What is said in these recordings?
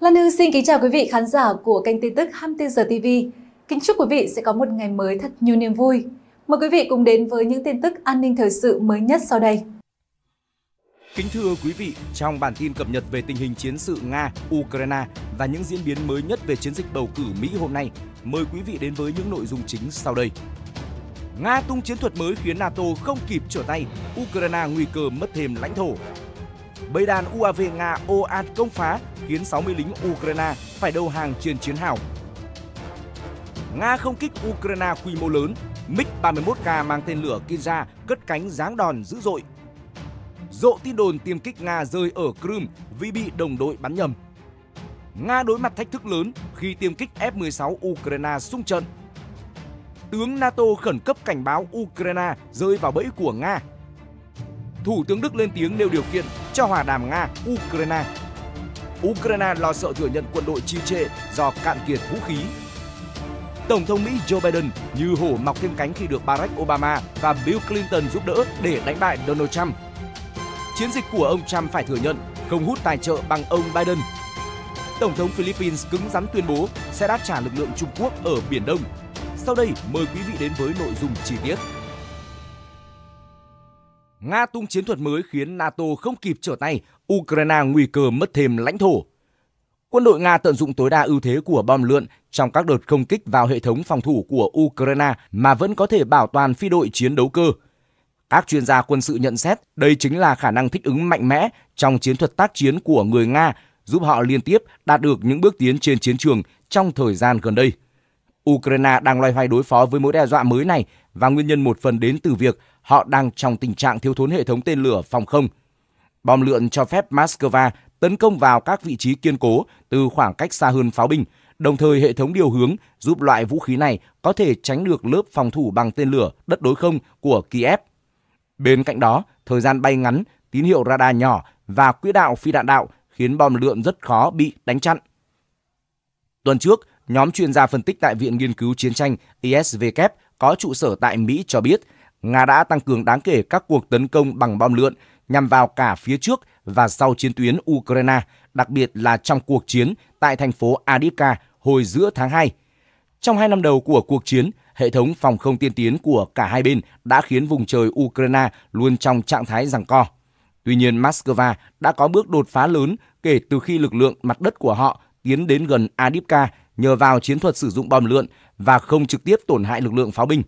Lan Hương xin kính chào quý vị khán giả của kênh tin tức 24 giờ TV. Kính chúc quý vị sẽ có một ngày mới thật nhiều niềm vui. Mời quý vị cùng đến với những tin tức an ninh thời sự mới nhất sau đây. Kính thưa quý vị, trong bản tin cập nhật về tình hình chiến sự Nga-Ukraine và những diễn biến mới nhất về chiến dịch bầu cử Mỹ hôm nay, mời quý vị đến với những nội dung chính sau đây. Nga tung chiến thuật mới khiến NATO không kịp trở tay, Ukraine nguy cơ mất thêm lãnh thổ bầy đàn UAV Nga ồ ạt công phá khiến 60 lính Ukraine phải đầu hàng trên chiến hào. Nga không kích Ukraine quy mô lớn, MiG-31K mang tên lửa Kinza cất cánh giáng đòn dữ dội. Rộ tin đồn tiêm kích Nga rơi ở Crimea vì bị đồng đội bắn nhầm. Nga đối mặt thách thức lớn khi tiêm kích F-16 Ukraine xung trận. Tướng NATO khẩn cấp cảnh báo Ukraine rơi vào bẫy của Nga Thủ tướng Đức lên tiếng nêu điều kiện cho hòa đàm Nga-Ukraine. Ukraine lo sợ thừa nhận quân đội trì trệ do cạn kiệt vũ khí. Tổng thống Mỹ Joe Biden như hổ mọc thêm cánh khi được Barack Obama và Bill Clinton giúp đỡ để đánh bại Donald Trump. Chiến dịch của ông Trump phải thừa nhận không hút tài trợ bằng ông Biden. Tổng thống Philippines cứng rắn tuyên bố sẽ đáp trả lực lượng Trung Quốc ở Biển Đông. Sau đây mời quý vị đến với nội dung chi tiết. Nga tung chiến thuật mới khiến NATO không kịp trở tay, Ukraine nguy cơ mất thêm lãnh thổ. Quân đội Nga tận dụng tối đa ưu thế của bom lượn trong các đợt không kích vào hệ thống phòng thủ của Ukraine mà vẫn có thể bảo toàn phi đội chiến đấu cơ. Các chuyên gia quân sự nhận xét đây chính là khả năng thích ứng mạnh mẽ trong chiến thuật tác chiến của người Nga, giúp họ liên tiếp đạt được những bước tiến trên chiến trường trong thời gian gần đây. Ukraine đang loay hoay đối phó với mối đe dọa mới này và nguyên nhân một phần đến từ việc họ đang trong tình trạng thiếu thốn hệ thống tên lửa phòng không. Bom lượn cho phép Moscow tấn công vào các vị trí kiên cố từ khoảng cách xa hơn pháo binh, đồng thời hệ thống điều hướng giúp loại vũ khí này có thể tránh được lớp phòng thủ bằng tên lửa đất đối không của Kiev. Bên cạnh đó, thời gian bay ngắn, tín hiệu radar nhỏ và quỹ đạo phi đạn đạo khiến bom lượn rất khó bị đánh chặn. Tuần trước, Nhóm chuyên gia phân tích tại Viện Nghiên cứu Chiến tranh ISVK có trụ sở tại Mỹ cho biết, Nga đã tăng cường đáng kể các cuộc tấn công bằng bom lượn nhằm vào cả phía trước và sau chiến tuyến Ukraine, đặc biệt là trong cuộc chiến tại thành phố adipka hồi giữa tháng 2. Trong hai năm đầu của cuộc chiến, hệ thống phòng không tiên tiến của cả hai bên đã khiến vùng trời Ukraine luôn trong trạng thái giằng co. Tuy nhiên, Moscow đã có bước đột phá lớn kể từ khi lực lượng mặt đất của họ tiến đến gần adipka nhờ vào chiến thuật sử dụng bom lượn và không trực tiếp tổn hại lực lượng pháo binh.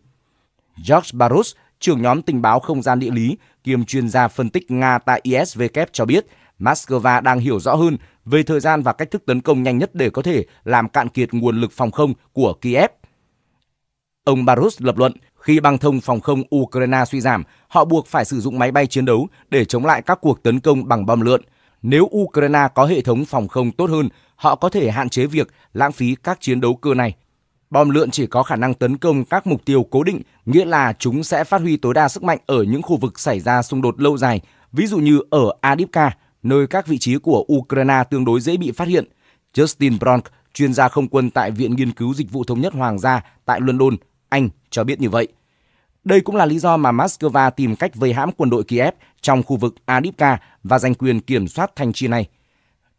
George Barros, trưởng nhóm tình báo không gian địa lý kiêm chuyên gia phân tích Nga tại ISW cho biết, Moscow đang hiểu rõ hơn về thời gian và cách thức tấn công nhanh nhất để có thể làm cạn kiệt nguồn lực phòng không của Kiev. Ông Barus lập luận, khi băng thông phòng không Ukraine suy giảm, họ buộc phải sử dụng máy bay chiến đấu để chống lại các cuộc tấn công bằng bom lượn. Nếu Ukraine có hệ thống phòng không tốt hơn, họ có thể hạn chế việc lãng phí các chiến đấu cơ này. Bom lượn chỉ có khả năng tấn công các mục tiêu cố định, nghĩa là chúng sẽ phát huy tối đa sức mạnh ở những khu vực xảy ra xung đột lâu dài, ví dụ như ở Adipka, nơi các vị trí của Ukraine tương đối dễ bị phát hiện. Justin Bronk, chuyên gia không quân tại Viện Nghiên cứu Dịch vụ Thống nhất Hoàng gia tại London, Anh cho biết như vậy. Đây cũng là lý do mà Moscow tìm cách vây hãm quân đội Kiev trong khu vực Adipka và giành quyền kiểm soát thành trì này –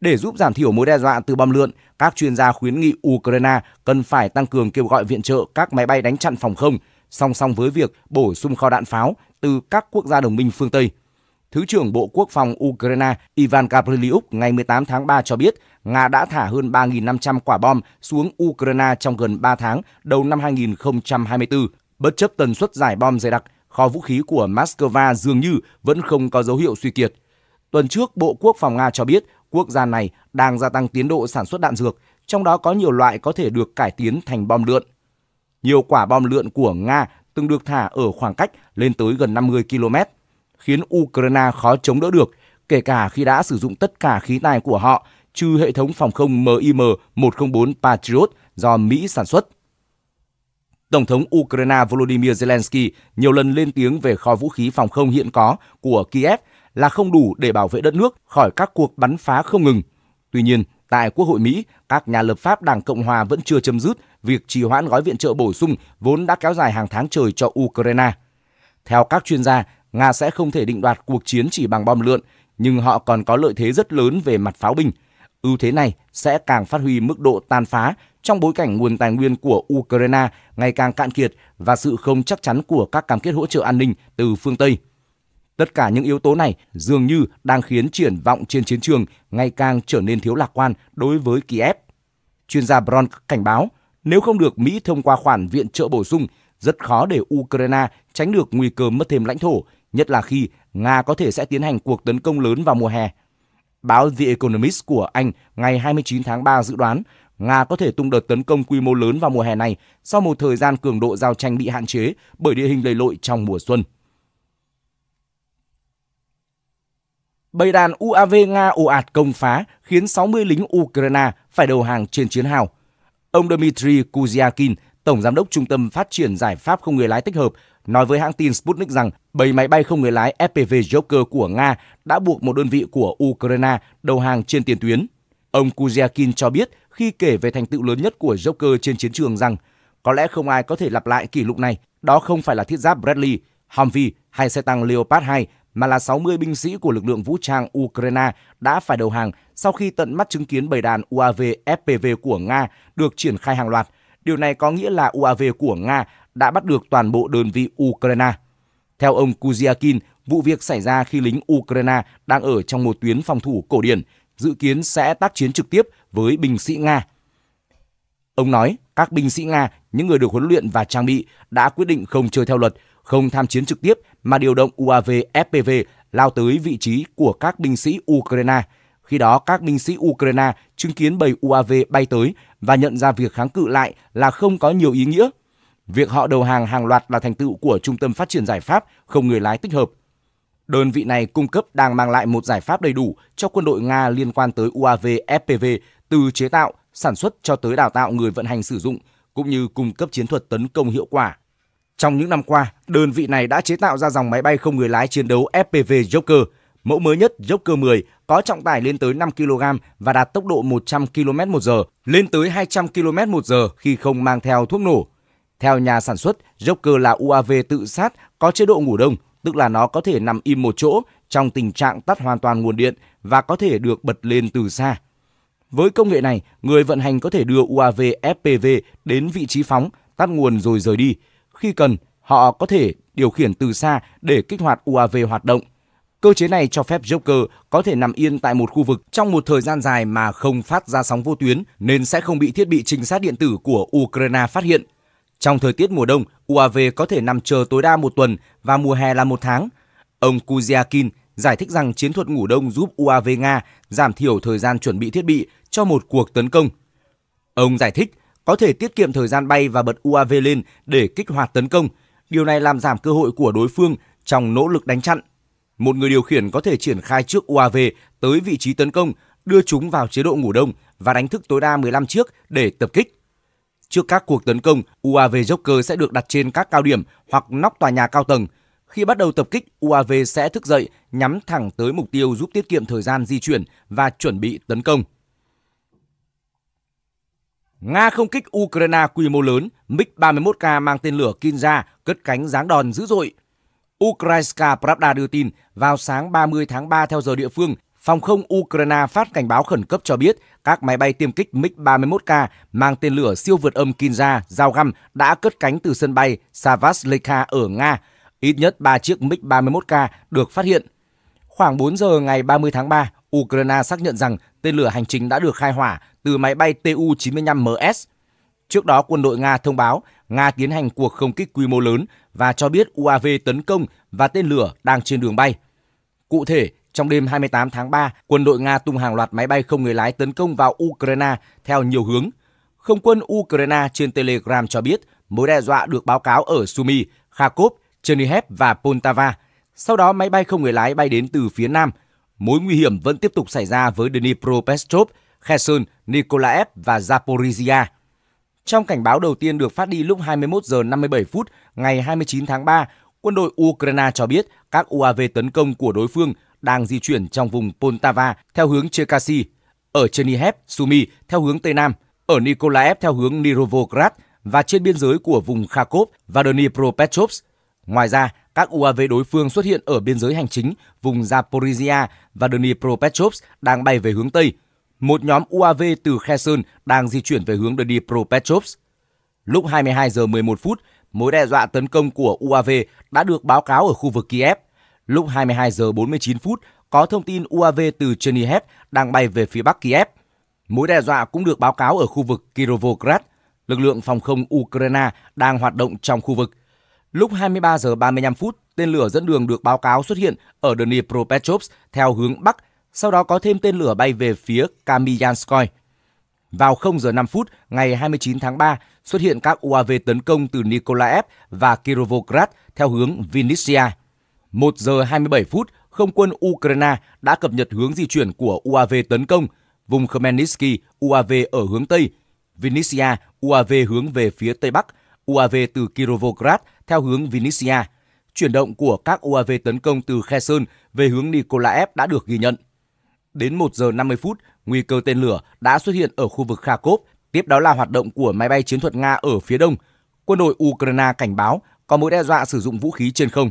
để giúp giảm thiểu mối đe dọa từ bom lượn, các chuyên gia khuyến nghị Ukraine cần phải tăng cường kêu gọi viện trợ các máy bay đánh chặn phòng không, song song với việc bổ sung kho đạn pháo từ các quốc gia đồng minh phương Tây. Thứ trưởng Bộ Quốc phòng Ukraine Ivan Gavriliuk ngày 18 tháng 3 cho biết Nga đã thả hơn 3.500 quả bom xuống Ukraine trong gần 3 tháng đầu năm 2024. Bất chấp tần suất giải bom dày đặc, kho vũ khí của Moscow dường như vẫn không có dấu hiệu suy kiệt. Tuần trước, Bộ Quốc phòng Nga cho biết quốc gia này đang gia tăng tiến độ sản xuất đạn dược, trong đó có nhiều loại có thể được cải tiến thành bom lượn. Nhiều quả bom lượn của Nga từng được thả ở khoảng cách lên tới gần 50 km, khiến Ukraine khó chống đỡ được, kể cả khi đã sử dụng tất cả khí tài của họ, trừ hệ thống phòng không MIM-104 Patriot do Mỹ sản xuất. Tổng thống Ukraine Volodymyr Zelensky nhiều lần lên tiếng về kho vũ khí phòng không hiện có của Kiev là không đủ để bảo vệ đất nước khỏi các cuộc bắn phá không ngừng. Tuy nhiên, tại Quốc hội Mỹ, các nhà lập pháp Đảng Cộng hòa vẫn chưa chấm dứt việc trì hoãn gói viện trợ bổ sung vốn đã kéo dài hàng tháng trời cho Ukraine. Theo các chuyên gia, Nga sẽ không thể định đoạt cuộc chiến chỉ bằng bom lượn, nhưng họ còn có lợi thế rất lớn về mặt pháo binh. Ưu thế này sẽ càng phát huy mức độ tàn phá trong bối cảnh nguồn tài nguyên của Ukraine ngày càng cạn kiệt và sự không chắc chắn của các cam kết hỗ trợ an ninh từ phương Tây. Tất cả những yếu tố này dường như đang khiến triển vọng trên chiến trường ngày càng trở nên thiếu lạc quan đối với Kiev. Chuyên gia Bron cảnh báo, nếu không được Mỹ thông qua khoản viện trợ bổ sung, rất khó để Ukraine tránh được nguy cơ mất thêm lãnh thổ, nhất là khi Nga có thể sẽ tiến hành cuộc tấn công lớn vào mùa hè. Báo The Economist của Anh ngày 29 tháng 3 dự đoán Nga có thể tung đợt tấn công quy mô lớn vào mùa hè này sau một thời gian cường độ giao tranh bị hạn chế bởi địa hình lầy lội trong mùa xuân. Bầy đàn UAV Nga ồ ạt công phá khiến 60 lính Ukraine phải đầu hàng trên chiến hào. Ông Dmitry Kuziakin, Tổng Giám đốc Trung tâm Phát triển Giải pháp Không người lái tích hợp, nói với hãng tin Sputnik rằng bầy máy bay không người lái FPV Joker của Nga đã buộc một đơn vị của Ukraine đầu hàng trên tiền tuyến. Ông Kuziakin cho biết khi kể về thành tựu lớn nhất của Joker trên chiến trường rằng có lẽ không ai có thể lặp lại kỷ lục này. Đó không phải là thiết giáp Bradley, Humvee hay xe tăng Leopard 2 mà là 60 binh sĩ của lực lượng vũ trang Ukraine đã phải đầu hàng sau khi tận mắt chứng kiến bầy đàn UAV FPV của Nga được triển khai hàng loạt. Điều này có nghĩa là UAV của Nga đã bắt được toàn bộ đơn vị Ukraine. Theo ông Kuziakin, vụ việc xảy ra khi lính Ukraine đang ở trong một tuyến phòng thủ cổ điển, dự kiến sẽ tác chiến trực tiếp với binh sĩ Nga. Ông nói, các binh sĩ Nga, những người được huấn luyện và trang bị, đã quyết định không chơi theo luật, không tham chiến trực tiếp mà điều động UAV FPV lao tới vị trí của các binh sĩ Ukraine. Khi đó, các binh sĩ Ukraine chứng kiến bầy UAV bay tới và nhận ra việc kháng cự lại là không có nhiều ý nghĩa. Việc họ đầu hàng hàng loạt là thành tựu của Trung tâm Phát triển Giải pháp không người lái tích hợp. Đơn vị này cung cấp đang mang lại một giải pháp đầy đủ cho quân đội Nga liên quan tới UAV FPV từ chế tạo, sản xuất cho tới đào tạo người vận hành sử dụng, cũng như cung cấp chiến thuật tấn công hiệu quả trong những năm qua, đơn vị này đã chế tạo ra dòng máy bay không người lái chiến đấu FPV Joker. Mẫu mới nhất Joker 10 có trọng tải lên tới 5 kg và đạt tốc độ 100 km/h, lên tới 200 km/h khi không mang theo thuốc nổ. Theo nhà sản xuất, Joker là UAV tự sát có chế độ ngủ đông, tức là nó có thể nằm im một chỗ trong tình trạng tắt hoàn toàn nguồn điện và có thể được bật lên từ xa. Với công nghệ này, người vận hành có thể đưa UAV FPV đến vị trí phóng, tắt nguồn rồi rời đi, khi cần, họ có thể điều khiển từ xa để kích hoạt UAV hoạt động. Cơ chế này cho phép Joker có thể nằm yên tại một khu vực trong một thời gian dài mà không phát ra sóng vô tuyến nên sẽ không bị thiết bị trinh sát điện tử của Ukraine phát hiện. Trong thời tiết mùa đông, UAV có thể nằm chờ tối đa một tuần và mùa hè là một tháng. Ông Kuziakin giải thích rằng chiến thuật ngủ đông giúp UAV Nga giảm thiểu thời gian chuẩn bị thiết bị cho một cuộc tấn công. Ông giải thích có thể tiết kiệm thời gian bay và bật UAV lên để kích hoạt tấn công. Điều này làm giảm cơ hội của đối phương trong nỗ lực đánh chặn. Một người điều khiển có thể triển khai trước UAV tới vị trí tấn công, đưa chúng vào chế độ ngủ đông và đánh thức tối đa 15 chiếc để tập kích. Trước các cuộc tấn công, UAV Joker sẽ được đặt trên các cao điểm hoặc nóc tòa nhà cao tầng. Khi bắt đầu tập kích, UAV sẽ thức dậy, nhắm thẳng tới mục tiêu giúp tiết kiệm thời gian di chuyển và chuẩn bị tấn công. Nga không kích Ukraine quy mô lớn, MiG-31K mang tên lửa Kinza cất cánh giáng đòn dữ dội. Ukrainska Pravda đưa tin vào sáng 30 tháng 3 theo giờ địa phương, phòng không Ukraine phát cảnh báo khẩn cấp cho biết các máy bay tiêm kích MiG-31K mang tên lửa siêu vượt âm Kinza, giao găm đã cất cánh từ sân bay Savaslikha ở Nga. Ít nhất 3 chiếc MiG-31K được phát hiện. Khoảng 4 giờ ngày 30 tháng 3, Ukraine xác nhận rằng tên lửa hành trình đã được khai hỏa từ máy bay Tu-95MS. Trước đó, quân đội Nga thông báo Nga tiến hành cuộc không kích quy mô lớn và cho biết UAV tấn công và tên lửa đang trên đường bay. Cụ thể, trong đêm 28 tháng 3, quân đội Nga tung hàng loạt máy bay không người lái tấn công vào Ukraine theo nhiều hướng. Không quân Ukraine trên Telegram cho biết mối đe dọa được báo cáo ở Sumy, Kharkov, Chernihiv và Poltava. Sau đó, máy bay không người lái bay đến từ phía nam. Mối nguy hiểm vẫn tiếp tục xảy ra với Dnipropetrovsk Kherson, Nikolaev và Zaporizhia. Trong cảnh báo đầu tiên được phát đi lúc 21 giờ 57 phút ngày 29 tháng 3, quân đội Ukraine cho biết các UAV tấn công của đối phương đang di chuyển trong vùng Poltava theo hướng Cherkasy, ở Chernihiv, Sumy theo hướng Tây Nam, ở Nikolaev theo hướng Nirovograd và trên biên giới của vùng Kharkov và Dnipropetrovsk. Ngoài ra, các UAV đối phương xuất hiện ở biên giới hành chính vùng Zaporizhia và Dnipropetrovsk đang bay về hướng Tây, một nhóm UAV từ Kherson đang di chuyển về hướng Dnipropetrovsk. Lúc 22 giờ 11 phút, mối đe dọa tấn công của UAV đã được báo cáo ở khu vực Kiev. Lúc 22 giờ 49 phút, có thông tin UAV từ Chernihiv đang bay về phía bắc Kiev. Mối đe dọa cũng được báo cáo ở khu vực Kirovograd. Lực lượng phòng không Ukraine đang hoạt động trong khu vực. Lúc 23 giờ 35 phút, tên lửa dẫn đường được báo cáo xuất hiện ở Dnipropetrovsk theo hướng bắc sau đó có thêm tên lửa bay về phía Kamianskoy. Vào 0 giờ 5 phút ngày 29 tháng 3, xuất hiện các UAV tấn công từ Nikolaev và Kirovograd theo hướng Vinnytsia. 1 giờ 27 phút, không quân Ukraine đã cập nhật hướng di chuyển của UAV tấn công, vùng Khmelnytsky UAV ở hướng Tây, Vinnytsia UAV hướng về phía Tây Bắc, UAV từ Kirovograd theo hướng Vinnytsia. Chuyển động của các UAV tấn công từ Kherson về hướng Nikolaev đã được ghi nhận. Đến 1 giờ 50 phút, nguy cơ tên lửa đã xuất hiện ở khu vực Kharkov, tiếp đó là hoạt động của máy bay chiến thuật Nga ở phía đông. Quân đội Ukraine cảnh báo có mối đe dọa sử dụng vũ khí trên không.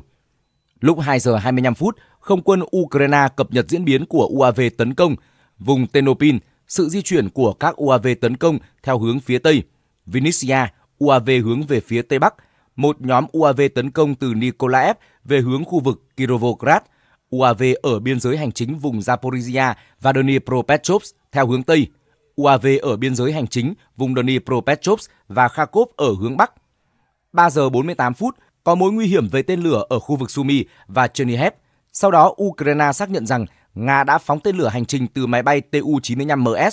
Lúc 2 giờ 25 phút, không quân Ukraine cập nhật diễn biến của UAV tấn công, vùng Tenopin, sự di chuyển của các UAV tấn công theo hướng phía Tây, Vinnytsia, UAV hướng về phía Tây Bắc, một nhóm UAV tấn công từ Nikolaev về hướng khu vực Kirovograd, UAV ở biên giới hành chính vùng Zaporizhia và Dnipropetrovsk theo hướng Tây, UAV ở biên giới hành chính vùng Dnipropetrovsk và Kharkov ở hướng Bắc. 3 giờ 48 phút, có mối nguy hiểm về tên lửa ở khu vực Sumy và Chernihiv. Sau đó, Ukraine xác nhận rằng Nga đã phóng tên lửa hành trình từ máy bay Tu-95MS.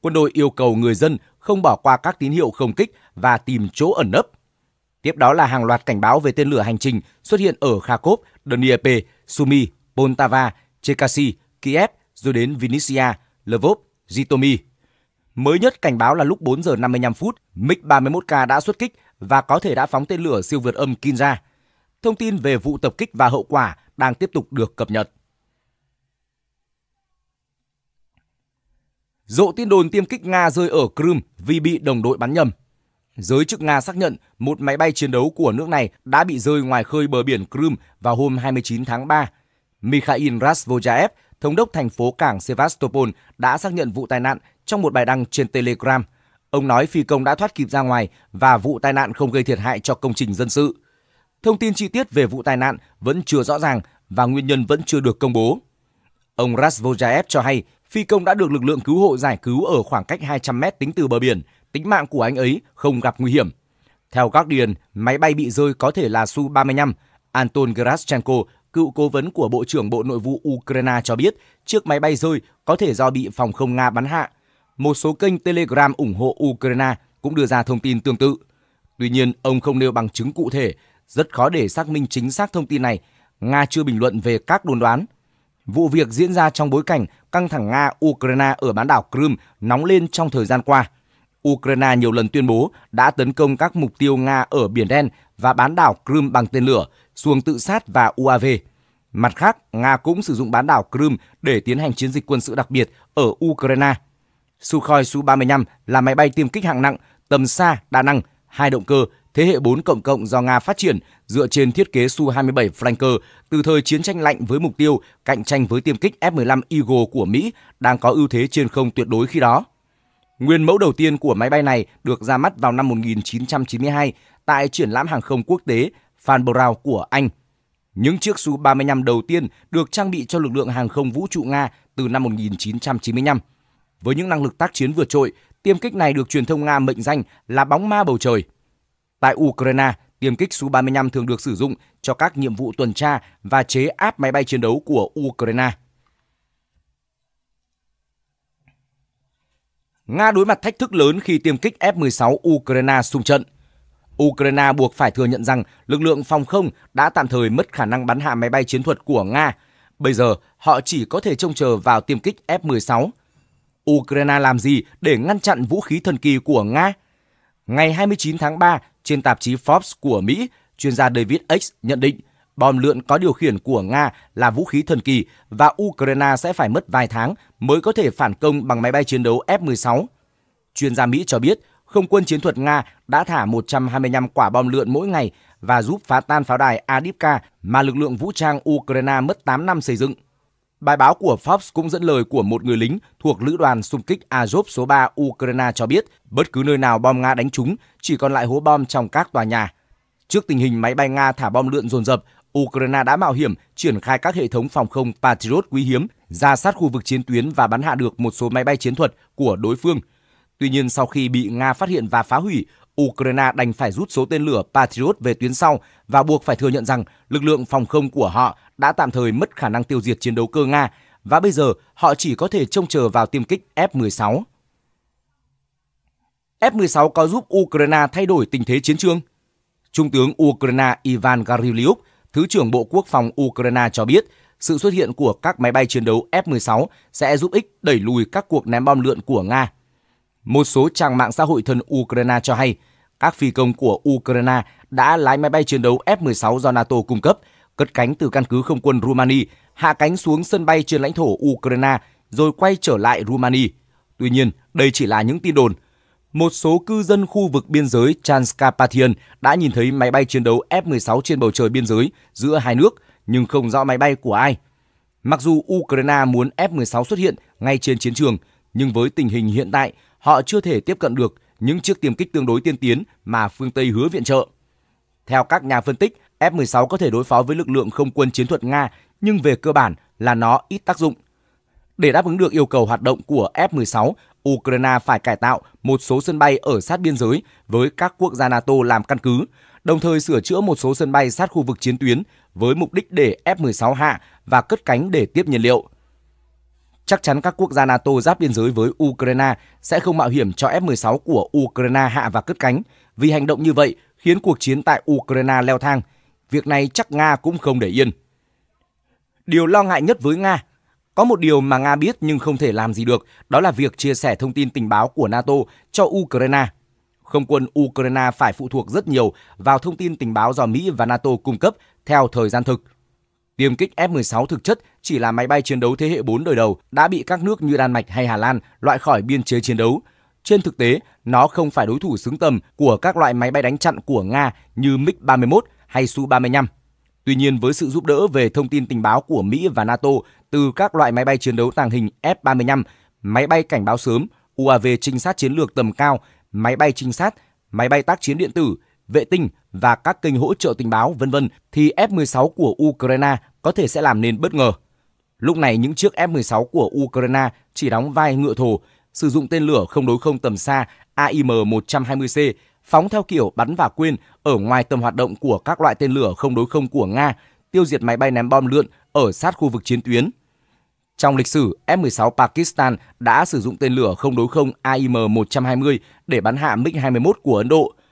Quân đội yêu cầu người dân không bỏ qua các tín hiệu không kích và tìm chỗ ẩn nấp. Tiếp đó là hàng loạt cảnh báo về tên lửa hành trình xuất hiện ở Kharkov, Dnieper, Sumy Poltava, Chekasy, Kiev rồi đến Vinnytsia, Lvov, Zhytomyr. Mới nhất cảnh báo là lúc 4 giờ 55 phút, MiG-31K đã xuất kích và có thể đã phóng tên lửa siêu vượt âm Kinza. Thông tin về vụ tập kích và hậu quả đang tiếp tục được cập nhật. Dộ tin đồn tiêm kích Nga rơi ở Crimea vì bị đồng đội bắn nhầm. Giới chức Nga xác nhận một máy bay chiến đấu của nước này đã bị rơi ngoài khơi bờ biển Crimea vào hôm 29 tháng 3 Mikhail Rasvojaev, thống đốc thành phố cảng Sevastopol, đã xác nhận vụ tai nạn trong một bài đăng trên Telegram. Ông nói phi công đã thoát kịp ra ngoài và vụ tai nạn không gây thiệt hại cho công trình dân sự. Thông tin chi tiết về vụ tai nạn vẫn chưa rõ ràng và nguyên nhân vẫn chưa được công bố. Ông Rasvojaev cho hay phi công đã được lực lượng cứu hộ giải cứu ở khoảng cách 200 mét tính từ bờ biển. Tính mạng của anh ấy không gặp nguy hiểm. Theo Guardian, máy bay bị rơi có thể là Su-35. Anton Graschenko, cựu cố vấn của Bộ trưởng Bộ Nội vụ Ukraine cho biết chiếc máy bay rơi có thể do bị phòng không Nga bắn hạ. Một số kênh Telegram ủng hộ Ukraine cũng đưa ra thông tin tương tự. Tuy nhiên, ông không nêu bằng chứng cụ thể, rất khó để xác minh chính xác thông tin này. Nga chưa bình luận về các đồn đoán. Vụ việc diễn ra trong bối cảnh căng thẳng Nga-Ukraine ở bán đảo Crimea nóng lên trong thời gian qua. Ukraine nhiều lần tuyên bố đã tấn công các mục tiêu Nga ở Biển Đen và bán đảo Crimea bằng tên lửa, xuồng tự sát và UAV. Mặt khác, Nga cũng sử dụng bán đảo Crimea để tiến hành chiến dịch quân sự đặc biệt ở Ukraine. Sukhoi Su-35 là máy bay tiêm kích hạng nặng, tầm xa, đa năng, hai động cơ, thế hệ 4 cộng cộng do Nga phát triển dựa trên thiết kế Su-27 Flanker từ thời chiến tranh lạnh với mục tiêu cạnh tranh với tiêm kích F-15 Eagle của Mỹ đang có ưu thế trên không tuyệt đối khi đó. Nguyên mẫu đầu tiên của máy bay này được ra mắt vào năm 1992 tại triển lãm hàng không quốc tế Van Braun của Anh. Những chiếc Su-35 đầu tiên được trang bị cho lực lượng hàng không vũ trụ Nga từ năm 1995. Với những năng lực tác chiến vượt trội, tiêm kích này được truyền thông Nga mệnh danh là bóng ma bầu trời. Tại Ukraine, tiêm kích Su-35 thường được sử dụng cho các nhiệm vụ tuần tra và chế áp máy bay chiến đấu của Ukraine. Nga đối mặt thách thức lớn khi tiêm kích F-16 Ukraine xung trận – Ukraine buộc phải thừa nhận rằng lực lượng phòng không đã tạm thời mất khả năng bắn hạ máy bay chiến thuật của Nga. Bây giờ, họ chỉ có thể trông chờ vào tiêm kích F-16. Ukraine làm gì để ngăn chặn vũ khí thần kỳ của Nga? Ngày 29 tháng 3, trên tạp chí Forbes của Mỹ, chuyên gia David X nhận định bom lượn có điều khiển của Nga là vũ khí thần kỳ và Ukraine sẽ phải mất vài tháng mới có thể phản công bằng máy bay chiến đấu F-16. Chuyên gia Mỹ cho biết không quân chiến thuật Nga đã thả 125 quả bom lượn mỗi ngày và giúp phá tan pháo đài Adipka mà lực lượng vũ trang Ukraine mất 8 năm xây dựng. Bài báo của Forbes cũng dẫn lời của một người lính thuộc lữ đoàn xung kích Azov số 3 Ukraine cho biết bất cứ nơi nào bom Nga đánh trúng chỉ còn lại hố bom trong các tòa nhà. Trước tình hình máy bay Nga thả bom lượn dồn dập, Ukraine đã mạo hiểm triển khai các hệ thống phòng không Patriot quý hiếm ra sát khu vực chiến tuyến và bắn hạ được một số máy bay chiến thuật của đối phương – Tuy nhiên sau khi bị Nga phát hiện và phá hủy, Ukraine đành phải rút số tên lửa Patriot về tuyến sau và buộc phải thừa nhận rằng lực lượng phòng không của họ đã tạm thời mất khả năng tiêu diệt chiến đấu cơ Nga và bây giờ họ chỉ có thể trông chờ vào tiêm kích F-16. F-16 có giúp Ukraine thay đổi tình thế chiến trường? Trung tướng Ukraine Ivan gariliuk Thứ trưởng Bộ Quốc phòng Ukraine cho biết, sự xuất hiện của các máy bay chiến đấu F-16 sẽ giúp ích đẩy lùi các cuộc ném bom lượn của Nga một số trang mạng xã hội thân Ukraine cho hay, các phi công của Ukraine đã lái máy bay chiến đấu F-16 do NATO cung cấp, cất cánh từ căn cứ không quân Rumani, hạ cánh xuống sân bay trên lãnh thổ Ukraine rồi quay trở lại Rumani. Tuy nhiên, đây chỉ là những tin đồn. Một số cư dân khu vực biên giới Transcarpathian đã nhìn thấy máy bay chiến đấu F-16 trên bầu trời biên giới giữa hai nước, nhưng không rõ máy bay của ai. Mặc dù Ukraine muốn F-16 xuất hiện ngay trên chiến trường, nhưng với tình hình hiện tại, họ chưa thể tiếp cận được những chiếc tiêm kích tương đối tiên tiến mà phương Tây hứa viện trợ. Theo các nhà phân tích, F-16 có thể đối phó với lực lượng không quân chiến thuật Nga, nhưng về cơ bản là nó ít tác dụng. Để đáp ứng được yêu cầu hoạt động của F-16, Ukraine phải cải tạo một số sân bay ở sát biên giới với các quốc gia NATO làm căn cứ, đồng thời sửa chữa một số sân bay sát khu vực chiến tuyến với mục đích để F-16 hạ và cất cánh để tiếp nhiên liệu chắc chắn các quốc gia NATO giáp biên giới với Ukraine sẽ không mạo hiểm cho F-16 của Ukraine hạ và cất cánh, vì hành động như vậy khiến cuộc chiến tại Ukraine leo thang. Việc này chắc Nga cũng không để yên. Điều lo ngại nhất với Nga có một điều mà Nga biết nhưng không thể làm gì được, đó là việc chia sẻ thông tin tình báo của NATO cho Ukraine. Không quân Ukraine phải phụ thuộc rất nhiều vào thông tin tình báo do Mỹ và NATO cung cấp theo thời gian thực. Tiêm kích F-16 thực chất chỉ là máy bay chiến đấu thế hệ 4 đời đầu đã bị các nước như Đan Mạch hay Hà Lan loại khỏi biên chế chiến đấu. Trên thực tế, nó không phải đối thủ xứng tầm của các loại máy bay đánh chặn của Nga như MiG-31 hay Su-35. Tuy nhiên, với sự giúp đỡ về thông tin tình báo của Mỹ và NATO từ các loại máy bay chiến đấu tàng hình F-35, máy bay cảnh báo sớm, UAV trinh sát chiến lược tầm cao, máy bay trinh sát, máy bay tác chiến điện tử, vệ tinh và các kênh hỗ trợ tình báo vân vân thì F-16 của Ukraine có thể sẽ làm nên bất ngờ. Lúc này những chiếc F-16 của Ukraine chỉ đóng vai ngựa thồ, sử dụng tên lửa không đối không tầm xa AIM-120C phóng theo kiểu bắn và quên ở ngoài tầm hoạt động của các loại tên lửa không đối không của Nga, tiêu diệt máy bay ném bom lượn ở sát khu vực chiến tuyến. Trong lịch sử, F-16 Pakistan đã sử dụng tên lửa không đối không AIM-120 để bắn hạ MiG-21 của Ấn Độ –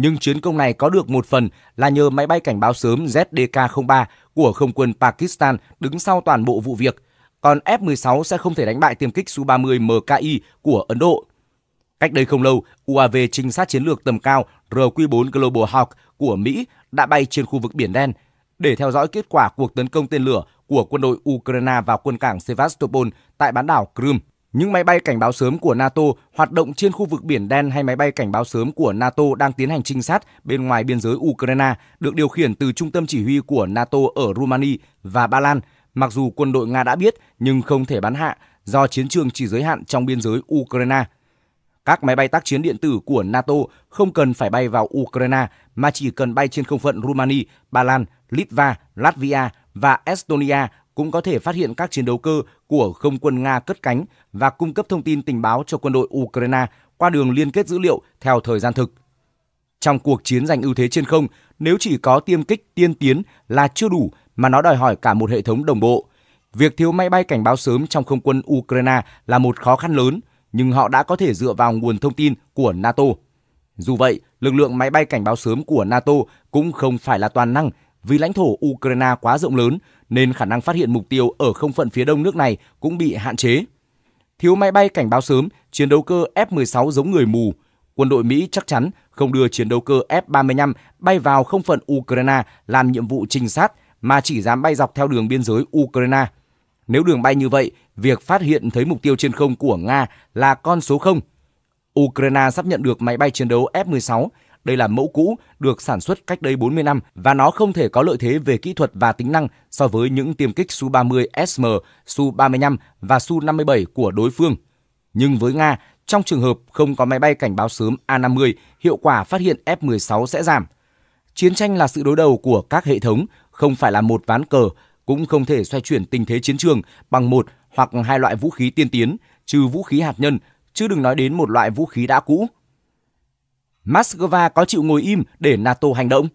nhưng chiến công này có được một phần là nhờ máy bay cảnh báo sớm ZDK-03 của không quân Pakistan đứng sau toàn bộ vụ việc, còn F-16 sẽ không thể đánh bại tiêm kích Su-30 MKI của Ấn Độ. Cách đây không lâu, UAV trinh sát chiến lược tầm cao RQ-4 Global Hawk của Mỹ đã bay trên khu vực Biển Đen để theo dõi kết quả cuộc tấn công tên lửa của quân đội Ukraine vào quân cảng Sevastopol tại bán đảo Crimea. Những máy bay cảnh báo sớm của NATO hoạt động trên khu vực Biển Đen hay máy bay cảnh báo sớm của NATO đang tiến hành trinh sát bên ngoài biên giới Ukraine được điều khiển từ trung tâm chỉ huy của NATO ở Romania và Ba Lan. Mặc dù quân đội Nga đã biết nhưng không thể bắn hạ do chiến trường chỉ giới hạn trong biên giới Ukraine. Các máy bay tác chiến điện tử của NATO không cần phải bay vào Ukraine mà chỉ cần bay trên không phận Romania, Ba Lan, Litva, Latvia và Estonia cũng có thể phát hiện các chiến đấu cơ của không quân Nga cất cánh và cung cấp thông tin tình báo cho quân đội Ukraine qua đường liên kết dữ liệu theo thời gian thực. Trong cuộc chiến giành ưu thế trên không, nếu chỉ có tiêm kích tiên tiến là chưa đủ mà nó đòi hỏi cả một hệ thống đồng bộ. Việc thiếu máy bay cảnh báo sớm trong không quân Ukraine là một khó khăn lớn, nhưng họ đã có thể dựa vào nguồn thông tin của NATO. Dù vậy, lực lượng máy bay cảnh báo sớm của NATO cũng không phải là toàn năng vì lãnh thổ Ukraine quá rộng lớn nên khả năng phát hiện mục tiêu ở không phận phía đông nước này cũng bị hạn chế. Thiếu máy bay cảnh báo sớm, chiến đấu cơ F-16 giống người mù. Quân đội Mỹ chắc chắn không đưa chiến đấu cơ F-35 bay vào không phận Ukraine làm nhiệm vụ trinh sát mà chỉ dám bay dọc theo đường biên giới Ukraine. Nếu đường bay như vậy, việc phát hiện thấy mục tiêu trên không của Nga là con số 0. Ukraine sắp nhận được máy bay chiến đấu F-16 đây là mẫu cũ được sản xuất cách đây 40 năm và nó không thể có lợi thế về kỹ thuật và tính năng so với những tiêm kích Su-30 SM, Su-35 và Su-57 của đối phương. Nhưng với Nga, trong trường hợp không có máy bay cảnh báo sớm A-50, hiệu quả phát hiện F-16 sẽ giảm. Chiến tranh là sự đối đầu của các hệ thống, không phải là một ván cờ, cũng không thể xoay chuyển tình thế chiến trường bằng một hoặc hai loại vũ khí tiên tiến, trừ vũ khí hạt nhân, chứ đừng nói đến một loại vũ khí đã cũ – Moscow có chịu ngồi im để NATO hành động?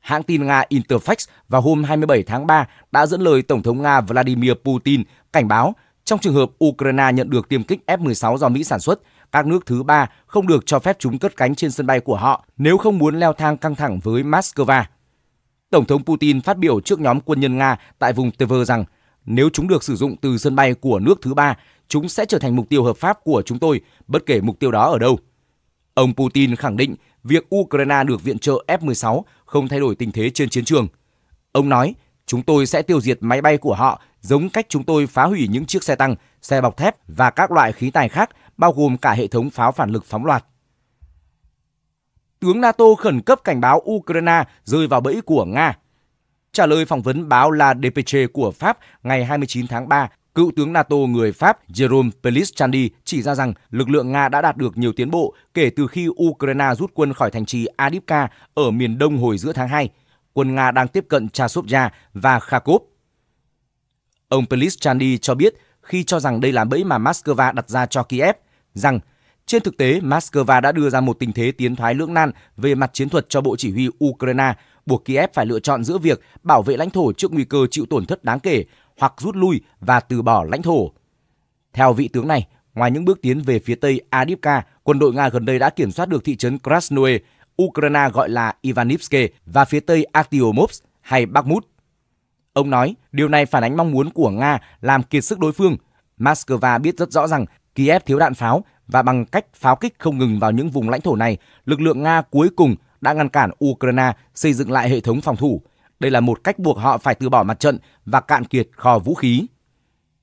Hãng tin Nga Interfax vào hôm 27 tháng 3 đã dẫn lời Tổng thống Nga Vladimir Putin cảnh báo trong trường hợp Ukraine nhận được tiêm kích F-16 do Mỹ sản xuất, các nước thứ ba không được cho phép chúng cất cánh trên sân bay của họ nếu không muốn leo thang căng thẳng với Moscow. Tổng thống Putin phát biểu trước nhóm quân nhân Nga tại vùng Tver rằng nếu chúng được sử dụng từ sân bay của nước thứ ba, chúng sẽ trở thành mục tiêu hợp pháp của chúng tôi, bất kể mục tiêu đó ở đâu. Ông Putin khẳng định việc Ukraine được viện trợ F-16 không thay đổi tình thế trên chiến trường. Ông nói, chúng tôi sẽ tiêu diệt máy bay của họ giống cách chúng tôi phá hủy những chiếc xe tăng, xe bọc thép và các loại khí tài khác, bao gồm cả hệ thống pháo phản lực phóng loạt. Tướng NATO khẩn cấp cảnh báo Ukraine rơi vào bẫy của Nga. Trả lời phỏng vấn báo La Depeche của Pháp ngày 29 tháng 3, Cựu tướng NATO người Pháp Jerome Pellistrandi chỉ ra rằng lực lượng Nga đã đạt được nhiều tiến bộ kể từ khi Ukraine rút quân khỏi thành trì Adivka ở miền đông hồi giữa tháng 2. Quân Nga đang tiếp cận Chasovya và Kharkov. Ông Pellistrandi cho biết khi cho rằng đây là bẫy mà Moscow đặt ra cho Kiev, rằng trên thực tế, Moscow đã đưa ra một tình thế tiến thoái lưỡng nan về mặt chiến thuật cho Bộ Chỉ huy Ukraine, buộc Kiev phải lựa chọn giữa việc bảo vệ lãnh thổ trước nguy cơ chịu tổn thất đáng kể hoặc rút lui và từ bỏ lãnh thổ. Theo vị tướng này, ngoài những bước tiến về phía tây Adipka, quân đội Nga gần đây đã kiểm soát được thị trấn Krasnoe, Ukraine gọi là Ivanivske và phía tây Artyomovs hay Bakhmut. Ông nói, điều này phản ánh mong muốn của Nga làm kiệt sức đối phương. Moscow biết rất rõ rằng Kiev thiếu đạn pháo và bằng cách pháo kích không ngừng vào những vùng lãnh thổ này, lực lượng Nga cuối cùng đã ngăn cản Ukraine xây dựng lại hệ thống phòng thủ. Đây là một cách buộc họ phải từ bỏ mặt trận và cạn kiệt kho vũ khí.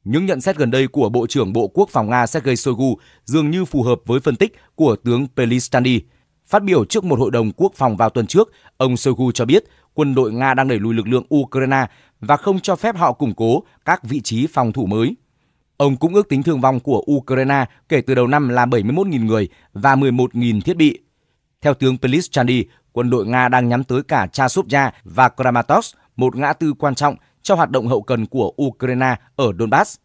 Những nhận xét gần đây của Bộ trưởng Bộ Quốc phòng Nga Sergei Shoigu dường như phù hợp với phân tích của tướng Pelistani. Phát biểu trước một hội đồng quốc phòng vào tuần trước, ông Shoigu cho biết quân đội Nga đang đẩy lùi lực lượng Ukraine và không cho phép họ củng cố các vị trí phòng thủ mới. Ông cũng ước tính thương vong của Ukraine kể từ đầu năm là 71.000 người và 11.000 thiết bị. Theo tướng Pelishchandi, quân đội Nga đang nhắm tới cả Chasovya và Kramatorsk, một ngã tư quan trọng cho hoạt động hậu cần của Ukraine ở Donbass.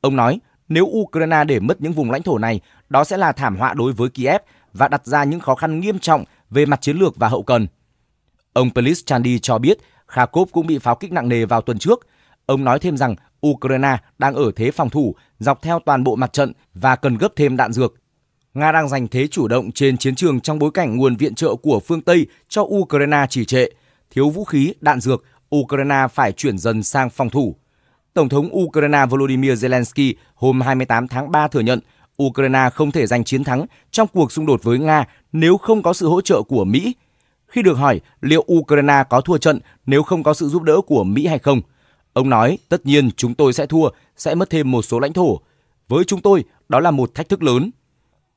Ông nói, nếu Ukraine để mất những vùng lãnh thổ này, đó sẽ là thảm họa đối với Kiev và đặt ra những khó khăn nghiêm trọng về mặt chiến lược và hậu cần. Ông Pelis Chandi cho biết Kharkov cũng bị pháo kích nặng nề vào tuần trước. Ông nói thêm rằng Ukraine đang ở thế phòng thủ dọc theo toàn bộ mặt trận và cần gấp thêm đạn dược. Nga đang giành thế chủ động trên chiến trường trong bối cảnh nguồn viện trợ của phương Tây cho Ukraine trì trệ, thiếu vũ khí, đạn dược Ukraine phải chuyển dần sang phòng thủ. Tổng thống Ukraine Volodymyr Zelensky hôm 28 tháng 3 thừa nhận Ukraine không thể giành chiến thắng trong cuộc xung đột với Nga nếu không có sự hỗ trợ của Mỹ. Khi được hỏi liệu Ukraine có thua trận nếu không có sự giúp đỡ của Mỹ hay không, ông nói tất nhiên chúng tôi sẽ thua, sẽ mất thêm một số lãnh thổ. Với chúng tôi, đó là một thách thức lớn.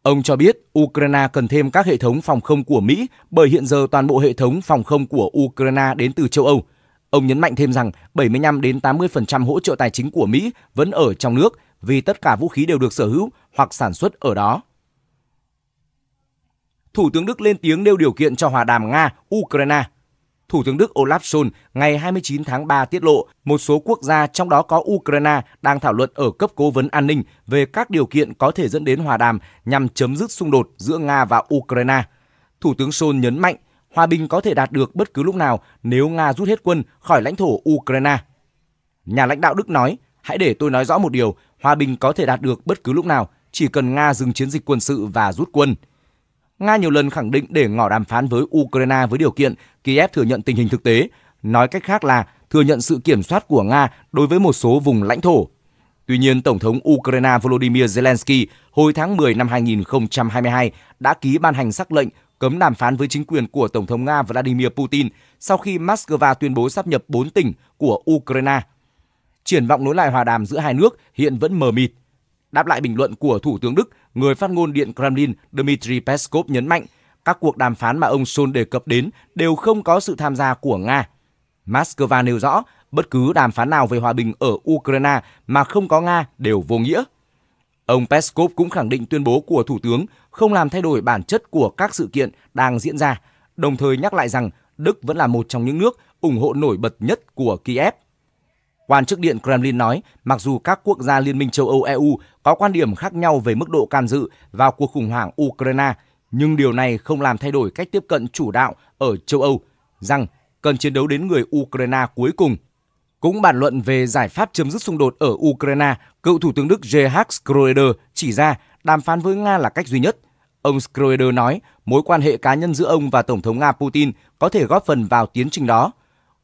Ông cho biết Ukraine cần thêm các hệ thống phòng không của Mỹ bởi hiện giờ toàn bộ hệ thống phòng không của Ukraine đến từ châu Âu – Ông nhấn mạnh thêm rằng 75 đến 80% hỗ trợ tài chính của Mỹ vẫn ở trong nước vì tất cả vũ khí đều được sở hữu hoặc sản xuất ở đó. Thủ tướng Đức lên tiếng nêu điều kiện cho hòa đàm Nga-Ukraine. Thủ tướng Đức Olaf Scholz ngày 29 tháng 3 tiết lộ một số quốc gia trong đó có Ukraine đang thảo luận ở cấp cố vấn an ninh về các điều kiện có thể dẫn đến hòa đàm nhằm chấm dứt xung đột giữa Nga và Ukraine. Thủ tướng Scholz nhấn mạnh hòa bình có thể đạt được bất cứ lúc nào nếu Nga rút hết quân khỏi lãnh thổ Ukraine. Nhà lãnh đạo Đức nói, hãy để tôi nói rõ một điều, hòa bình có thể đạt được bất cứ lúc nào, chỉ cần Nga dừng chiến dịch quân sự và rút quân. Nga nhiều lần khẳng định để ngỏ đàm phán với Ukraine với điều kiện Kiev thừa nhận tình hình thực tế, nói cách khác là thừa nhận sự kiểm soát của Nga đối với một số vùng lãnh thổ. Tuy nhiên, Tổng thống Ukraine Volodymyr Zelensky hồi tháng 10 năm 2022 đã ký ban hành sắc lệnh cấm đàm phán với chính quyền của Tổng thống Nga Vladimir Putin sau khi Moscow tuyên bố sắp nhập 4 tỉnh của Ukraine. Triển vọng nối lại hòa đàm giữa hai nước hiện vẫn mờ mịt. Đáp lại bình luận của Thủ tướng Đức, người phát ngôn Điện Kremlin Dmitry Peskov nhấn mạnh các cuộc đàm phán mà ông Scholz đề cập đến đều không có sự tham gia của Nga. Moscow nêu rõ bất cứ đàm phán nào về hòa bình ở Ukraine mà không có Nga đều vô nghĩa. Ông Peskov cũng khẳng định tuyên bố của Thủ tướng không làm thay đổi bản chất của các sự kiện đang diễn ra, đồng thời nhắc lại rằng Đức vẫn là một trong những nước ủng hộ nổi bật nhất của Kiev. Quan chức Điện Kremlin nói, mặc dù các quốc gia Liên minh châu Âu EU có quan điểm khác nhau về mức độ can dự vào cuộc khủng hoảng Ukraine, nhưng điều này không làm thay đổi cách tiếp cận chủ đạo ở châu Âu, rằng cần chiến đấu đến người Ukraine cuối cùng cũng bàn luận về giải pháp chấm dứt xung đột ở Ukraine, cựu Thủ tướng Đức Gerhard Schroeder chỉ ra đàm phán với Nga là cách duy nhất. Ông Schroeder nói mối quan hệ cá nhân giữa ông và Tổng thống Nga Putin có thể góp phần vào tiến trình đó.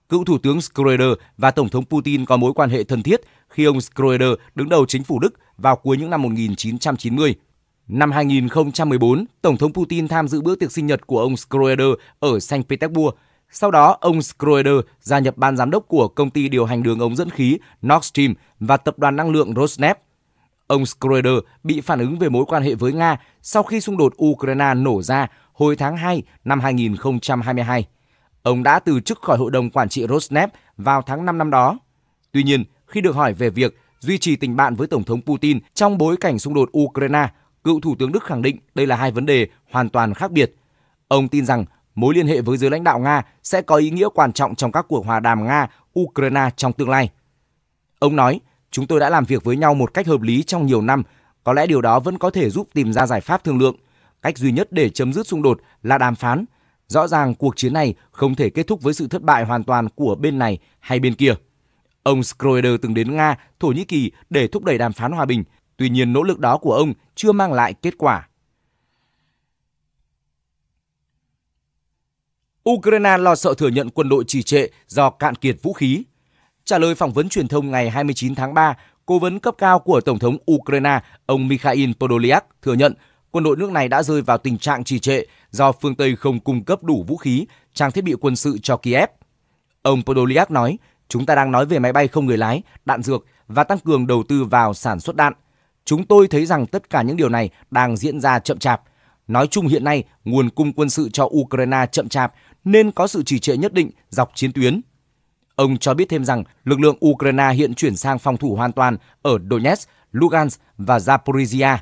Cựu Thủ tướng Schroeder và Tổng thống Putin có mối quan hệ thân thiết khi ông Schroeder đứng đầu chính phủ Đức vào cuối những năm 1990. Năm 2014, Tổng thống Putin tham dự bữa tiệc sinh nhật của ông Schroeder ở Saint Petersburg – sau đó, ông Schroeder gia nhập ban giám đốc của công ty điều hành đường ống dẫn khí Nord Stream và tập đoàn năng lượng Rosneft. Ông Schroeder bị phản ứng về mối quan hệ với Nga sau khi xung đột Ukraine nổ ra hồi tháng 2 năm 2022. Ông đã từ chức khỏi hội đồng quản trị Rosneft vào tháng 5 năm đó. Tuy nhiên, khi được hỏi về việc duy trì tình bạn với Tổng thống Putin trong bối cảnh xung đột Ukraine, cựu Thủ tướng Đức khẳng định đây là hai vấn đề hoàn toàn khác biệt. Ông tin rằng mối liên hệ với giới lãnh đạo Nga sẽ có ý nghĩa quan trọng trong các cuộc hòa đàm Nga-Ukraine trong tương lai. Ông nói, chúng tôi đã làm việc với nhau một cách hợp lý trong nhiều năm, có lẽ điều đó vẫn có thể giúp tìm ra giải pháp thương lượng. Cách duy nhất để chấm dứt xung đột là đàm phán. Rõ ràng cuộc chiến này không thể kết thúc với sự thất bại hoàn toàn của bên này hay bên kia. Ông Schroeder từng đến Nga, Thổ Nhĩ Kỳ để thúc đẩy đàm phán hòa bình. Tuy nhiên nỗ lực đó của ông chưa mang lại kết quả Ukraine lo sợ thừa nhận quân đội trì trệ do cạn kiệt vũ khí. Trả lời phỏng vấn truyền thông ngày 29 tháng 3, cố vấn cấp cao của Tổng thống Ukraine, ông Mikhail Podolyak thừa nhận quân đội nước này đã rơi vào tình trạng trì trệ do phương Tây không cung cấp đủ vũ khí, trang thiết bị quân sự cho Kiev. Ông Podolyak nói, chúng ta đang nói về máy bay không người lái, đạn dược và tăng cường đầu tư vào sản xuất đạn. Chúng tôi thấy rằng tất cả những điều này đang diễn ra chậm chạp. Nói chung hiện nay, nguồn cung quân sự cho Ukraine chậm chạp nên có sự trì trệ nhất định dọc chiến tuyến. Ông cho biết thêm rằng lực lượng Ukraine hiện chuyển sang phòng thủ hoàn toàn ở Donetsk, Lugansk và Zaporizhia.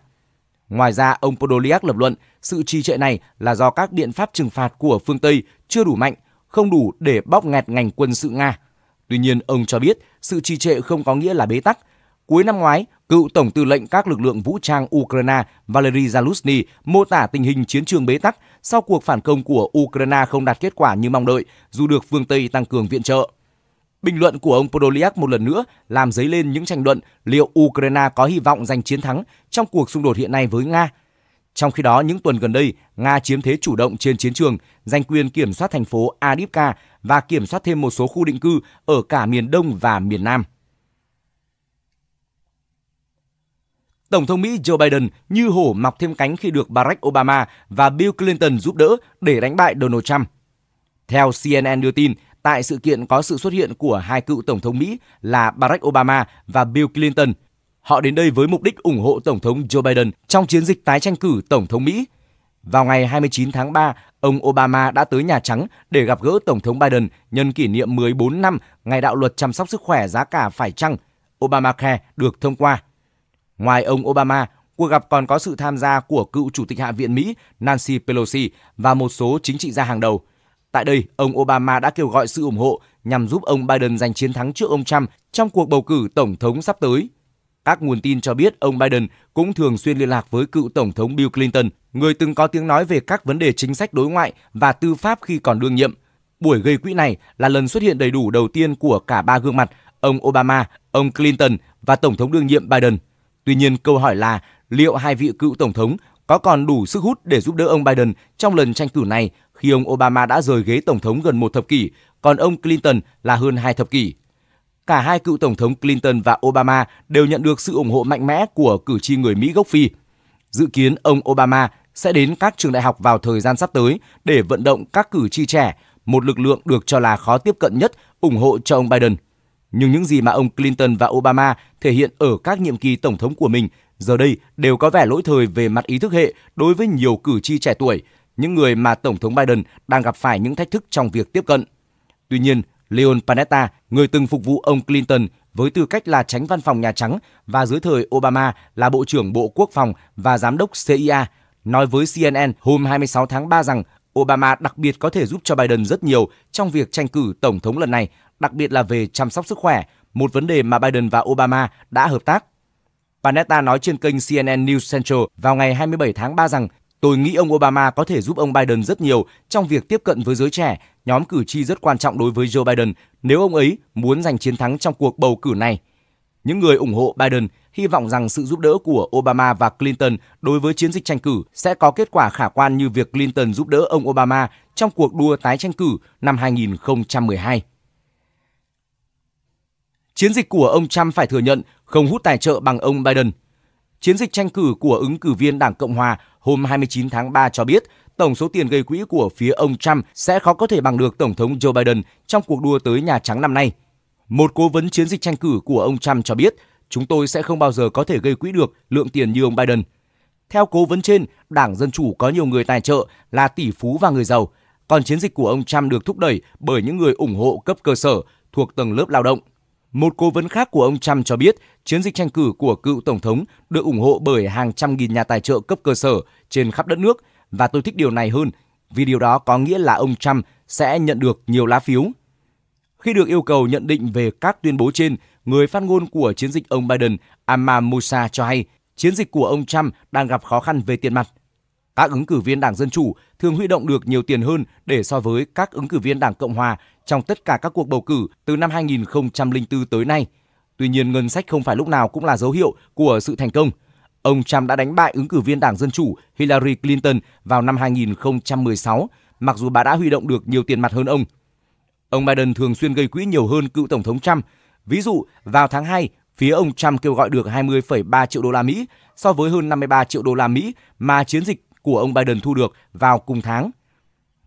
Ngoài ra, ông Podolyak lập luận sự trì trệ này là do các biện pháp trừng phạt của phương Tây chưa đủ mạnh, không đủ để bóc nghẹt ngành quân sự Nga. Tuy nhiên, ông cho biết sự trì trệ không có nghĩa là bế tắc. Cuối năm ngoái, cựu Tổng tư lệnh các lực lượng vũ trang Ukraine Valery Zaluzny mô tả tình hình chiến trường bế tắc sau cuộc phản công của Ukraine không đạt kết quả như mong đợi, dù được phương Tây tăng cường viện trợ. Bình luận của ông Podolyak một lần nữa làm dấy lên những tranh luận liệu Ukraine có hy vọng giành chiến thắng trong cuộc xung đột hiện nay với Nga. Trong khi đó, những tuần gần đây, Nga chiếm thế chủ động trên chiến trường, giành quyền kiểm soát thành phố Adivka và kiểm soát thêm một số khu định cư ở cả miền Đông và miền Nam. Tổng thống Mỹ Joe Biden như hổ mọc thêm cánh khi được Barack Obama và Bill Clinton giúp đỡ để đánh bại Donald Trump. Theo CNN đưa tin, tại sự kiện có sự xuất hiện của hai cựu tổng thống Mỹ là Barack Obama và Bill Clinton. Họ đến đây với mục đích ủng hộ tổng thống Joe Biden trong chiến dịch tái tranh cử tổng thống Mỹ. Vào ngày 29 tháng 3, ông Obama đã tới Nhà Trắng để gặp gỡ tổng thống Biden nhân kỷ niệm 14 năm ngày đạo luật chăm sóc sức khỏe giá cả phải chăng Obamacare được thông qua. Ngoài ông Obama, cuộc gặp còn có sự tham gia của cựu Chủ tịch Hạ viện Mỹ Nancy Pelosi và một số chính trị gia hàng đầu. Tại đây, ông Obama đã kêu gọi sự ủng hộ nhằm giúp ông Biden giành chiến thắng trước ông Trump trong cuộc bầu cử tổng thống sắp tới. Các nguồn tin cho biết ông Biden cũng thường xuyên liên lạc với cựu tổng thống Bill Clinton, người từng có tiếng nói về các vấn đề chính sách đối ngoại và tư pháp khi còn đương nhiệm. Buổi gây quỹ này là lần xuất hiện đầy đủ đầu tiên của cả ba gương mặt, ông Obama, ông Clinton và tổng thống đương nhiệm Biden. Tuy nhiên, câu hỏi là liệu hai vị cựu tổng thống có còn đủ sức hút để giúp đỡ ông Biden trong lần tranh cử này khi ông Obama đã rời ghế tổng thống gần một thập kỷ, còn ông Clinton là hơn hai thập kỷ. Cả hai cựu tổng thống Clinton và Obama đều nhận được sự ủng hộ mạnh mẽ của cử tri người Mỹ gốc Phi. Dự kiến ông Obama sẽ đến các trường đại học vào thời gian sắp tới để vận động các cử tri trẻ, một lực lượng được cho là khó tiếp cận nhất ủng hộ cho ông Biden. Nhưng những gì mà ông Clinton và Obama thể hiện ở các nhiệm kỳ tổng thống của mình giờ đây đều có vẻ lỗi thời về mặt ý thức hệ đối với nhiều cử tri trẻ tuổi, những người mà Tổng thống Biden đang gặp phải những thách thức trong việc tiếp cận. Tuy nhiên, Leon Panetta, người từng phục vụ ông Clinton với tư cách là tránh văn phòng Nhà Trắng và dưới thời Obama là Bộ trưởng Bộ Quốc phòng và Giám đốc CIA, nói với CNN hôm 26 tháng 3 rằng Obama đặc biệt có thể giúp cho Biden rất nhiều trong việc tranh cử Tổng thống lần này đặc biệt là về chăm sóc sức khỏe, một vấn đề mà Biden và Obama đã hợp tác. Panetta nói trên kênh CNN News Central vào ngày 27 tháng 3 rằng Tôi nghĩ ông Obama có thể giúp ông Biden rất nhiều trong việc tiếp cận với giới trẻ, nhóm cử tri rất quan trọng đối với Joe Biden nếu ông ấy muốn giành chiến thắng trong cuộc bầu cử này. Những người ủng hộ Biden hy vọng rằng sự giúp đỡ của Obama và Clinton đối với chiến dịch tranh cử sẽ có kết quả khả quan như việc Clinton giúp đỡ ông Obama trong cuộc đua tái tranh cử năm 2012. Chiến dịch của ông Trump phải thừa nhận không hút tài trợ bằng ông Biden. Chiến dịch tranh cử của ứng cử viên Đảng Cộng Hòa hôm 29 tháng 3 cho biết tổng số tiền gây quỹ của phía ông Trump sẽ khó có thể bằng được Tổng thống Joe Biden trong cuộc đua tới Nhà Trắng năm nay. Một cố vấn chiến dịch tranh cử của ông Trump cho biết, chúng tôi sẽ không bao giờ có thể gây quỹ được lượng tiền như ông Biden. Theo cố vấn trên, Đảng Dân Chủ có nhiều người tài trợ là tỷ phú và người giàu, còn chiến dịch của ông Trump được thúc đẩy bởi những người ủng hộ cấp cơ sở thuộc tầng lớp lao động. Một cố vấn khác của ông Trump cho biết chiến dịch tranh cử của cựu tổng thống được ủng hộ bởi hàng trăm nghìn nhà tài trợ cấp cơ sở trên khắp đất nước và tôi thích điều này hơn vì điều đó có nghĩa là ông Trump sẽ nhận được nhiều lá phiếu. Khi được yêu cầu nhận định về các tuyên bố trên, người phát ngôn của chiến dịch ông Biden, Amma Musa cho hay chiến dịch của ông Trump đang gặp khó khăn về tiền mặt. Các ứng cử viên Đảng Dân Chủ thường huy động được nhiều tiền hơn để so với các ứng cử viên Đảng Cộng Hòa trong tất cả các cuộc bầu cử từ năm 2004 tới nay. Tuy nhiên, ngân sách không phải lúc nào cũng là dấu hiệu của sự thành công. Ông Trump đã đánh bại ứng cử viên Đảng Dân Chủ Hillary Clinton vào năm 2016, mặc dù bà đã huy động được nhiều tiền mặt hơn ông. Ông Biden thường xuyên gây quỹ nhiều hơn cựu Tổng thống Trump. Ví dụ, vào tháng 2, phía ông Trump kêu gọi được 20,3 triệu đô la Mỹ so với hơn 53 triệu đô la Mỹ mà chiến dịch của ông Biden thu được vào cùng tháng.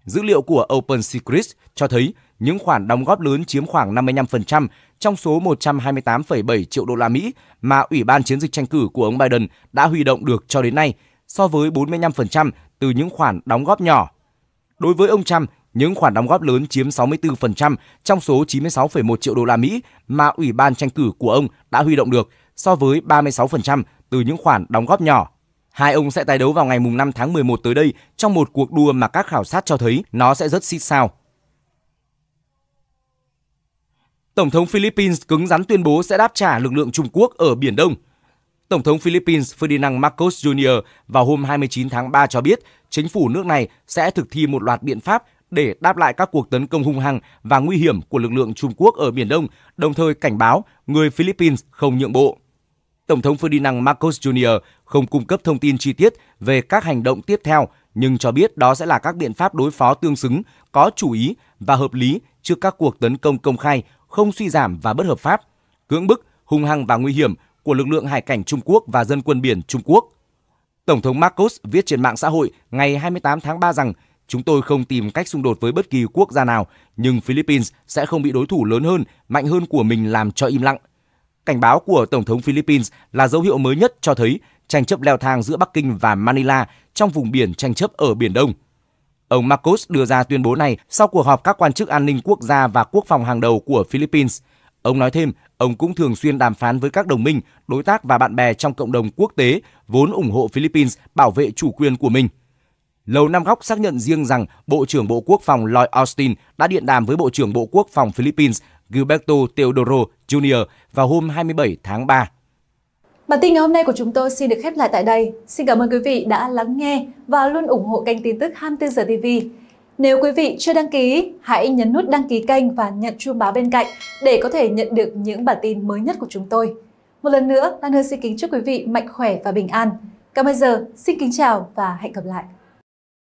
Dữ liệu của Open Secrets cho thấy những khoản đóng góp lớn chiếm khoảng 55% trong số 128,7 triệu đô la Mỹ mà Ủy ban chiến dịch tranh cử của ông Biden đã huy động được cho đến nay so với 45% từ những khoản đóng góp nhỏ. Đối với ông Trump, những khoản đóng góp lớn chiếm 64% trong số 96,1 triệu đô la Mỹ mà Ủy ban tranh cử của ông đã huy động được so với 36% từ những khoản đóng góp nhỏ. Hai ông sẽ tái đấu vào ngày 5 tháng 11 tới đây trong một cuộc đua mà các khảo sát cho thấy nó sẽ rất xít sao. Tổng thống Philippines cứng rắn tuyên bố sẽ đáp trả lực lượng Trung Quốc ở Biển Đông. Tổng thống Philippines Ferdinand Marcos Jr. vào hôm 29 tháng 3 cho biết chính phủ nước này sẽ thực thi một loạt biện pháp để đáp lại các cuộc tấn công hung hăng và nguy hiểm của lực lượng Trung Quốc ở Biển Đông, đồng thời cảnh báo người Philippines không nhượng bộ. Tổng thống Ferdinand Marcos Jr. không cung cấp thông tin chi tiết về các hành động tiếp theo, nhưng cho biết đó sẽ là các biện pháp đối phó tương xứng, có chủ ý và hợp lý trước các cuộc tấn công công khai không suy giảm và bất hợp pháp, cưỡng bức, hung hăng và nguy hiểm của lực lượng hải cảnh Trung Quốc và dân quân biển Trung Quốc. Tổng thống Marcos viết trên mạng xã hội ngày 28 tháng 3 rằng Chúng tôi không tìm cách xung đột với bất kỳ quốc gia nào, nhưng Philippines sẽ không bị đối thủ lớn hơn, mạnh hơn của mình làm cho im lặng. Cảnh báo của Tổng thống Philippines là dấu hiệu mới nhất cho thấy tranh chấp leo thang giữa Bắc Kinh và Manila trong vùng biển tranh chấp ở Biển Đông. Ông Marcos đưa ra tuyên bố này sau cuộc họp các quan chức an ninh quốc gia và quốc phòng hàng đầu của Philippines. Ông nói thêm, ông cũng thường xuyên đàm phán với các đồng minh, đối tác và bạn bè trong cộng đồng quốc tế vốn ủng hộ Philippines bảo vệ chủ quyền của mình. Lầu Năm Góc xác nhận riêng rằng Bộ trưởng Bộ Quốc phòng Lloyd Austin đã điện đàm với Bộ trưởng Bộ Quốc phòng Philippines Gilberto Teodoro Jr. vào hôm 27 tháng 3. Bản tin ngày hôm nay của chúng tôi xin được khép lại tại đây. Xin cảm ơn quý vị đã lắng nghe và luôn ủng hộ kênh tin tức 24 giờ TV. Nếu quý vị chưa đăng ký, hãy nhấn nút đăng ký kênh và nhận chuông báo bên cạnh để có thể nhận được những bản tin mới nhất của chúng tôi. Một lần nữa, Lan Hương xin kính chúc quý vị mạnh khỏe và bình an. Còn bây giờ, xin kính chào và hẹn gặp lại.